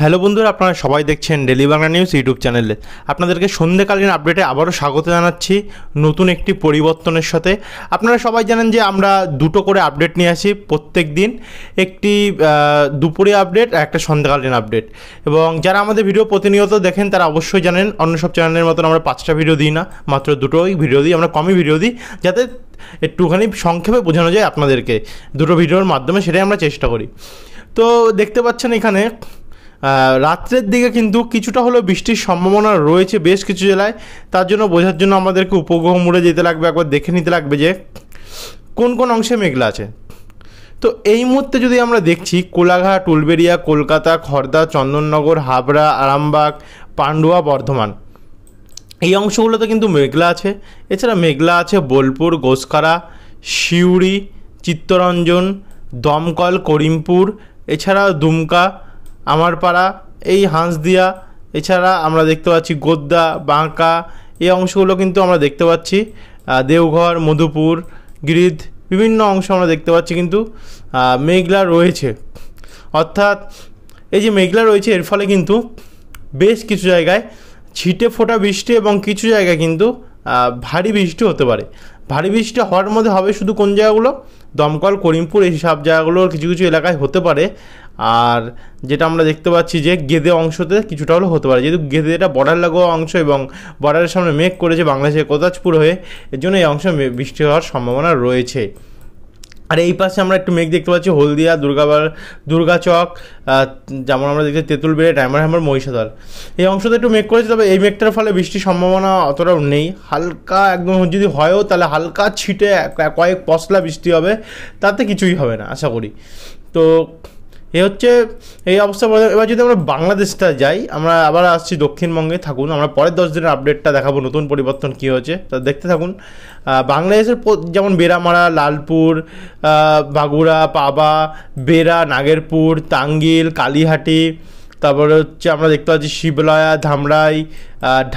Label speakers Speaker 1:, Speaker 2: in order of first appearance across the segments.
Speaker 1: hello বন্ধুরা আপনারা সবাই দেখছেন ডেলি বাংলা নিউজ ইউটিউব চ্যানেলে আপনাদেরকে সন্ধ্যাকালীন আপডেটে আবারও স্বাগত জানাচ্ছি নতুন একটি পরিবর্তনের সাথে আপনারা সবাই জানেন যে আমরা দুটো করে আপডেট নিয়ে আসি প্রত্যেক দিন একটি দুপুরে আপডেট আর একটা সন্ধ্যাকালীন আপডেট এবং যারা আমাদের ভিডিও প্রতিনিয়ত দেখেন তারা অবশ্যই জানেন অন্য সব চ্যানেলের মতন আমরা পাঁচটা ভিডিও দিই না মাত্র দুটোই ভিডিও দিই আমরা কমই ভিডিও দিই যাতে একটুখানি সংক্ষেপে বোঝানো যায় আপনাদেরকে দুটো ভিডিওর মাধ্যমে সেটাই আমরা চেষ্টা করি তো দেখতে পাচ্ছেন এখানে রাত্রের দিকে কিন্তু কিছুটা হলেও বৃষ্টির সম্ভাবনা রয়েছে বেশ কিছু জেলায় তার জন্য বোঝার জন্য আমাদেরকে উপগ্রহ মুড়ে যেতে লাগবে একবার দেখে নিতে লাগবে যে কোন কোন অংশে মেঘলা আছে তো এই মুহূর্তে যদি আমরা দেখছি কোলাঘাট উলবেরিয়া কলকাতা খর্দা চন্দননগর হাবড়া আরামবাগ পান্ডুয়া বর্ধমান এই অংশগুলোতে কিন্তু মেঘলা আছে এছাড়া মেঘলা আছে বোলপুর গোসকারা সিউড়ি চিত্তরঞ্জন দমকল করিমপুর এছাড়া দুমকা আমার পাড়া এই হাঁসদিয়া এছাড়া আমরা দেখতে পাচ্ছি গোদ্দা বাঁকা এই অংশগুলো কিন্তু আমরা দেখতে পাচ্ছি দেওঘর মধুপুর গ্রিদ বিভিন্ন অংশ আমরা দেখতে পাচ্ছি কিন্তু মেঘলা রয়েছে অর্থাৎ এই যে মেঘলা রয়েছে এর ফলে কিন্তু বেশ কিছু জায়গায় ছিটে ফোটা বৃষ্টি এবং কিছু জায়গায় কিন্তু ভারী বৃষ্টি হতে পারে ভারী বৃষ্টি হওয়ার মধ্যে হবে শুধু কোন জায়গাগুলো দমকল করিমপুর এইসব জায়গাগুলোর কিছু কিছু এলাকায় হতে পারে আর যেটা আমরা দেখতে পাচ্ছি যে গেদে অংশতে কিছুটা হলেও হতে পারে যেহেতু এটা বর্ডার লাগোয়া অংশ এবং বর্ডারের সামনে মেঘ করেছে বাংলাদেশের কোতাজপুর হয়ে এর জন্য এই অংশে বৃষ্টি হওয়ার সম্ভাবনা রয়েছে আর এই পাশে আমরা একটু মেঘ দেখতে পাচ্ছি হলদিয়া দুর্গাবার দুর্গাচক যেমন আমরা দেখছি বেড়ে টাইমার হ্যামার মহিষাদল এই অংশটা একটু মেঘ করেছে তবে এই মেঘটার ফলে বৃষ্টির সম্ভাবনা অতটাও নেই হালকা একদম যদি হয়ও তাহলে হালকা ছিটে কয়েক পশলা বৃষ্টি হবে তাতে কিছুই হবে না আশা করি তো এ হচ্ছে এই অবস্থা এবার যদি আমরা বাংলাদেশটা যাই আমরা আবার আসছি দক্ষিণবঙ্গে থাকুন আমরা পরের দশ দিনের আপডেটটা দেখাবো নতুন পরিবর্তন কী হয়েছে তা দেখতে থাকুন বাংলাদেশের যেমন বেড়ামারা লালপুর বাগুড়া পাবা বেড়া নাগেরপুর তাঙ্গিল কালীহাটি তারপরে হচ্ছে আমরা দেখতে পাচ্ছি শিবলয়া ধামরাই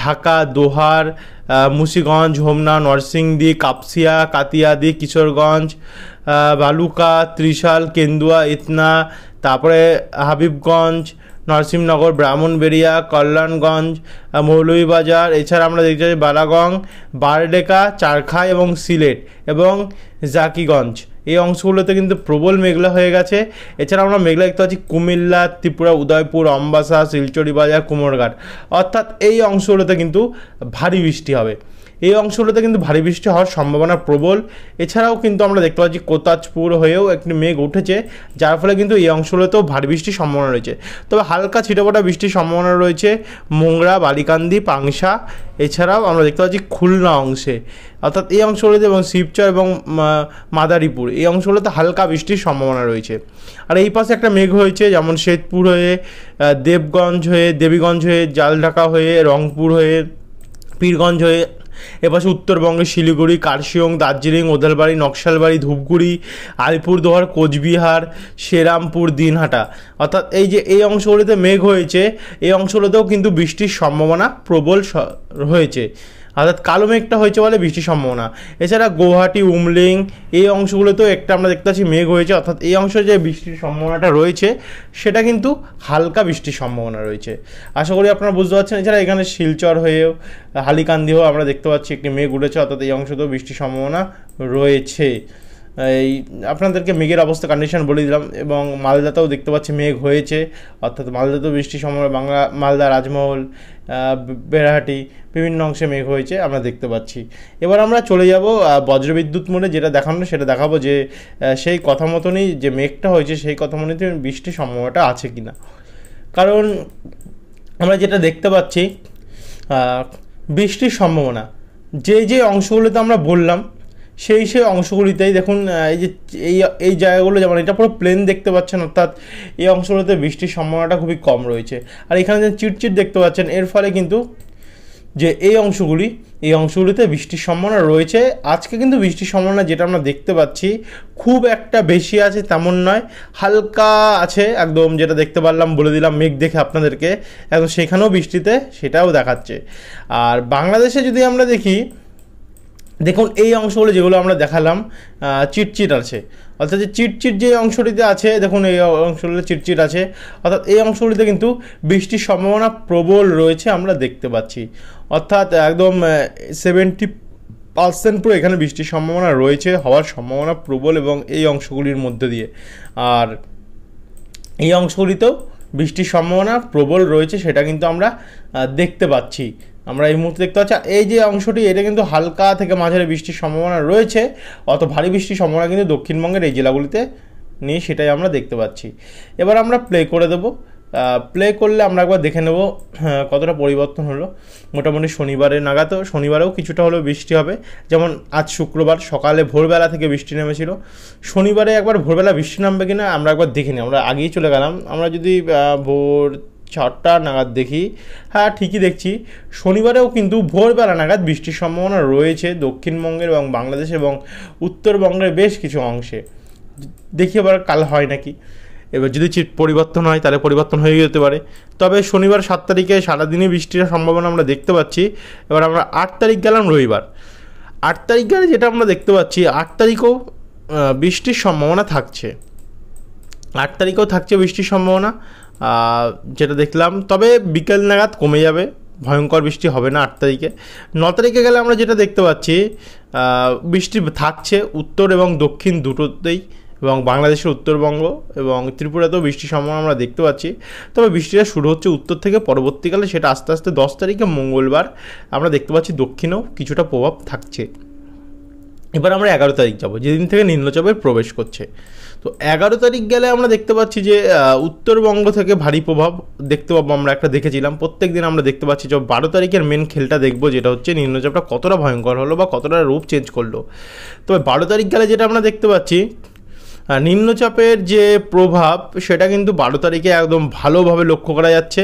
Speaker 1: ঢাকা দোহার মুসিগঞ্জ হোমনা নরসিংদী কাপসিয়া কাতিয়াদি কিশোরগঞ্জ বালুকা ত্রিশাল কেন্দুয়া ইতনা তারপরে হাবিবগঞ্জ নরসিংহনগর ব্রাহ্মণবেড়িয়া কল্যাণগঞ্জ মৌলভীবাজার এছাড়া আমরা দেখতে পাচ্ছি বালাগং বারডেকা চারখাই এবং সিলেট এবং জাকিগঞ্জ এই অংশগুলোতে কিন্তু প্রবল মেঘলা হয়ে গেছে এছাড়া আমরা মেঘলা দেখতে পাচ্ছি কুমিল্লা ত্রিপুরা উদয়পুর অম্বাসা শিলচরি বাজার কুমোরঘাট অর্থাৎ এই অংশগুলোতে কিন্তু ভারী বৃষ্টি হবে এই অংশগুলোতে কিন্তু ভারী বৃষ্টি হওয়ার সম্ভাবনা প্রবল এছাড়াও কিন্তু আমরা দেখতে পাচ্ছি কোতাজপুর হয়েও একটি মেঘ উঠেছে যার ফলে কিন্তু এই অংশগুলোতেও ভারী বৃষ্টির সম্ভাবনা রয়েছে তবে হালকা ছিটেফোঁটা বৃষ্টির সম্ভাবনা রয়েছে মোংরা বালিকান্দি পাংশা এছাড়াও আমরা দেখতে পাচ্ছি খুলনা অংশে অর্থাৎ এই অংশগুলোতে এবং শিবচর এবং মাদারীপুর এই অংশগুলোতে হালকা বৃষ্টির সম্ভাবনা রয়েছে আর এই পাশে একটা মেঘ হয়েছে যেমন শেতপুর হয়ে দেবগঞ্জ হয়ে দেবীগঞ্জ হয়ে জালঢাকা হয়ে রংপুর হয়ে পীরগঞ্জ হয়ে এপাশে উত্তরবঙ্গের শিলিগুড়ি কার্শিয়ং দার্জিলিং ওদালবাড়ি নকশালবাড়ি ধূপগুড়ি আলিপুরদুয়ার কোচবিহার শ্রীরামপুর দিনহাটা অর্থাৎ এই যে এই অংশগুলিতে মেঘ হয়েছে এই অংশগুলোতেও কিন্তু বৃষ্টির সম্ভাবনা প্রবল হয়েছে অর্থাৎ কালো মেঘটা হয়েছে বলে বৃষ্টির সম্ভাবনা এছাড়া গৌহাটি উমলিং এই অংশগুলোতেও একটা আমরা দেখতে পাচ্ছি মেঘ হয়েছে অর্থাৎ এই অংশে যে বৃষ্টির সম্ভাবনাটা রয়েছে সেটা কিন্তু হালকা বৃষ্টির সম্ভাবনা রয়েছে আশা করি আপনারা বুঝতে পারছেন এছাড়া এখানে শিলচর হয়েও হালিকান্দি হয়েও আমরা দেখতে পাচ্ছি একটি মেঘ উঠেছে অর্থাৎ এই অংশতেও বৃষ্টির সম্ভাবনা রয়েছে এই আপনাদেরকে মেঘের অবস্থা কন্ডিশন বলে দিলাম এবং মালদাতেও দেখতে পাচ্ছি মেঘ হয়েছে অর্থাৎ মালদাতেও বৃষ্টির সময় বাংলা মালদা রাজমহল বেড়াহাটি বিভিন্ন অংশে মেঘ হয়েছে আমরা দেখতে পাচ্ছি এবার আমরা চলে যাব বজ্রবিদ্যুৎ মোড়ে যেটা দেখানো সেটা দেখাবো যে সেই কথা মতনই যে মেঘটা হয়েছে সেই কথা মতনই বৃষ্টির সম্ভাবনাটা আছে কি না কারণ আমরা যেটা দেখতে পাচ্ছি বৃষ্টির সম্ভাবনা যে যে অংশগুলোতে আমরা বললাম সেই সেই অংশগুলিতেই দেখুন এই যে এই এই জায়গাগুলো যেমন এটা পুরো প্লেন দেখতে পাচ্ছেন অর্থাৎ এই অংশগুলোতে বৃষ্টির সম্ভাবনাটা খুবই কম রয়েছে আর এখানে যে চিটচিট দেখতে পাচ্ছেন এর ফলে কিন্তু যে এই অংশগুলি এই অংশগুলিতে বৃষ্টির সম্ভাবনা রয়েছে আজকে কিন্তু বৃষ্টির সম্ভাবনা যেটা আমরা দেখতে পাচ্ছি খুব একটা বেশি আছে তেমন নয় হালকা আছে একদম যেটা দেখতে পারলাম বলে দিলাম মেঘ দেখে আপনাদেরকে একদম সেখানেও বৃষ্টিতে সেটাও দেখাচ্ছে আর বাংলাদেশে যদি আমরা দেখি দেখুন এই অংশগুলো যেগুলো আমরা দেখালাম চিটচিট আছে অর্থাৎ যে চিটচিট যে অংশটিতে আছে দেখুন এই অংশগুলো চিটচিট আছে অর্থাৎ এই অংশগুলিতে কিন্তু বৃষ্টির সম্ভাবনা প্রবল রয়েছে আমরা দেখতে পাচ্ছি অর্থাৎ একদম সেভেন্টি পার্সেন্ট পুরো এখানে বৃষ্টির সম্ভাবনা রয়েছে হওয়ার সম্ভাবনা প্রবল এবং এই অংশগুলির মধ্যে দিয়ে আর এই অংশগুলিতেও বৃষ্টির সম্ভাবনা প্রবল রয়েছে সেটা কিন্তু আমরা দেখতে পাচ্ছি আমরা এই মুহূর্তে দেখতে পাচ্ছি এই যে অংশটি এটা কিন্তু হালকা থেকে মাঝারি বৃষ্টির সম্ভাবনা রয়েছে অত ভারী বৃষ্টির সম্ভাবনা কিন্তু দক্ষিণবঙ্গের এই জেলাগুলিতে নিয়ে সেটাই আমরা দেখতে পাচ্ছি এবার আমরা প্লে করে দেবো প্লে করলে আমরা একবার দেখে নেব হ্যাঁ, কতটা পরিবর্তন হলো মোটামুটি শনিবারে নাগাতো শনিবারেও কিছুটা হলেও বৃষ্টি হবে যেমন আজ শুক্রবার সকালে ভোরবেলা থেকে বৃষ্টি নেমেছিল শনিবারে একবার ভোরবেলা বৃষ্টি নামবে কিনা আমরা একবার দেখে নিই আমরা আগেই চলে গেলাম আমরা যদি ভোর ছটা নাগাদ দেখি হ্যাঁ ঠিকই দেখছি শনিবারেও কিন্তু ভোরবেলা নাগাদ বৃষ্টির সম্ভাবনা রয়েছে দক্ষিণবঙ্গের এবং বাংলাদেশ এবং উত্তরবঙ্গের বেশ কিছু অংশে দেখি আবার কাল হয় নাকি এবার যদি চিট পরিবর্তন হয় তাহলে পরিবর্তন হয়ে যেতে পারে তবে শনিবার সাত তারিখে সারাদিনই বৃষ্টির সম্ভাবনা আমরা দেখতে পাচ্ছি এবার আমরা আট তারিখ গেলাম রবিবার আট তারিখ গেলে যেটা আমরা দেখতে পাচ্ছি আট তারিখও বৃষ্টির সম্ভাবনা থাকছে আট তারিখেও থাকছে বৃষ্টির সম্ভাবনা যেটা দেখলাম তবে বিকেল নাগাদ কমে যাবে ভয়ঙ্কর বৃষ্টি হবে না আট তারিখে ন তারিখে গেলে আমরা যেটা দেখতে পাচ্ছি বৃষ্টি থাকছে উত্তর এবং দক্ষিণ দুটোতেই এবং বাংলাদেশের উত্তরবঙ্গ এবং ত্রিপুরাতেও বৃষ্টির সম্ভাবনা আমরা দেখতে পাচ্ছি তবে বৃষ্টিটা শুরু হচ্ছে উত্তর থেকে পরবর্তীকালে সেটা আস্তে আস্তে দশ তারিখে মঙ্গলবার আমরা দেখতে পাচ্ছি দক্ষিণেও কিছুটা প্রভাব থাকছে এবার আমরা এগারো তারিখ যাব যেদিন থেকে নিম্নচাপের প্রবেশ করছে তো এগারো তারিখ গেলে আমরা দেখতে পাচ্ছি যে উত্তরবঙ্গ থেকে ভারী প্রভাব দেখতে পাবো আমরা একটা দেখেছিলাম প্রত্যেক দিন আমরা দেখতে পাচ্ছি যে বারো তারিখের মেন খেলটা দেখবো যেটা হচ্ছে নিম্নচাপটা কতটা ভয়ঙ্কর হলো বা কতটা রূপ চেঞ্জ করলো তবে বারো তারিখ গেলে যেটা আমরা দেখতে পাচ্ছি নিম্নচাপের যে প্রভাব সেটা কিন্তু বারো তারিখে একদম ভালোভাবে লক্ষ্য করা যাচ্ছে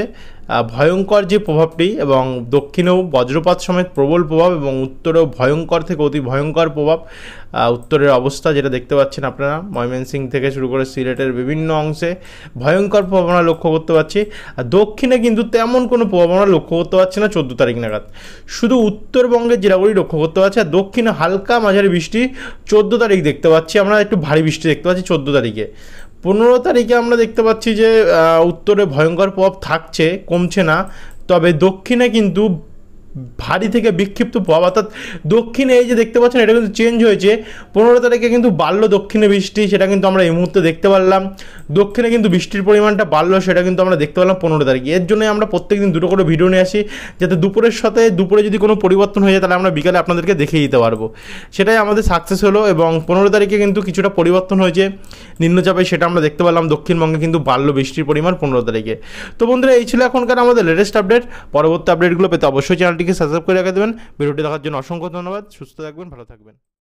Speaker 1: ভয়ঙ্কর যে প্রভাবটি এবং দক্ষিণেও বজ্রপাত সমেত প্রবল প্রভাব এবং উত্তরেও ভয়ঙ্কর থেকে অতি ভয়ঙ্কর প্রভাব উত্তরের অবস্থা যেটা দেখতে পাচ্ছেন আপনারা ময়মনসিং থেকে শুরু করে সিলেটের বিভিন্ন অংশে ভয়ঙ্কর প্রভাব আমরা লক্ষ্য করতে পারছি আর দক্ষিণে কিন্তু তেমন কোনো প্রভাব আমরা লক্ষ্য করতে পারছি না চোদ্দো তারিখ নাগাদ শুধু উত্তরবঙ্গের জেলাগুলি লক্ষ্য করতে পারছি আর দক্ষিণে হালকা মাঝারি বৃষ্টি চোদ্দো তারিখ দেখতে পাচ্ছি আমরা একটু ভারী বৃষ্টি দেখতে পাচ্ছি চোদ্দো তারিখে পনেরো তারিখে আমরা দেখতে পাচ্ছি যে উত্তরে ভয়ঙ্কর প্রভাব থাকছে কমছে না তবে দক্ষিণে কিন্তু ভারী থেকে বিক্ষিপ্ত প্রভাব অর্থাৎ দক্ষিণে এই যে দেখতে পাচ্ছেন এটা কিন্তু চেঞ্জ হয়েছে পনেরো তারিখে কিন্তু বাড়লো দক্ষিণে বৃষ্টি সেটা কিন্তু আমরা এই মুহূর্তে দেখতে পারলাম দক্ষিণে কিন্তু বৃষ্টির পরিমাণটা বাড়লো সেটা কিন্তু আমরা দেখতে পারলাম পনেরো তারিখে এর জন্য আমরা প্রত্যেকদিন দুটো করে ভিডিও নিয়ে আসি যাতে দুপুরের সাথে দুপুরে যদি কোনো পরিবর্তন হয়ে যায় তাহলে আমরা বিকালে আপনাদেরকে দেখিয়ে দিতে পারবো সেটাই আমাদের সাকসেস হলো এবং পনেরো তারিখে কিন্তু কিছুটা পরিবর্তন হয়েছে নিম্নচাপে সেটা আমরা দেখতে পারলাম দক্ষিণবঙ্গে কিন্তু বাড়লো বৃষ্টির পরিমাণ পনেরো তারিখে তো বন্ধুরা এই ছিল এখনকার আমাদের লেটেস্ট আপডেট পরবর্তী আপডেটগুলো পেতে অবশ্যই চ্যানেল চ্যানেলটিকে সাবস্ক্রাইব করে রেখে দেবেন ভিডিওটি দেখার জন্য অসংখ্য ধন্যবাদ সুস্থ থাকবেন ভালো থাকবেন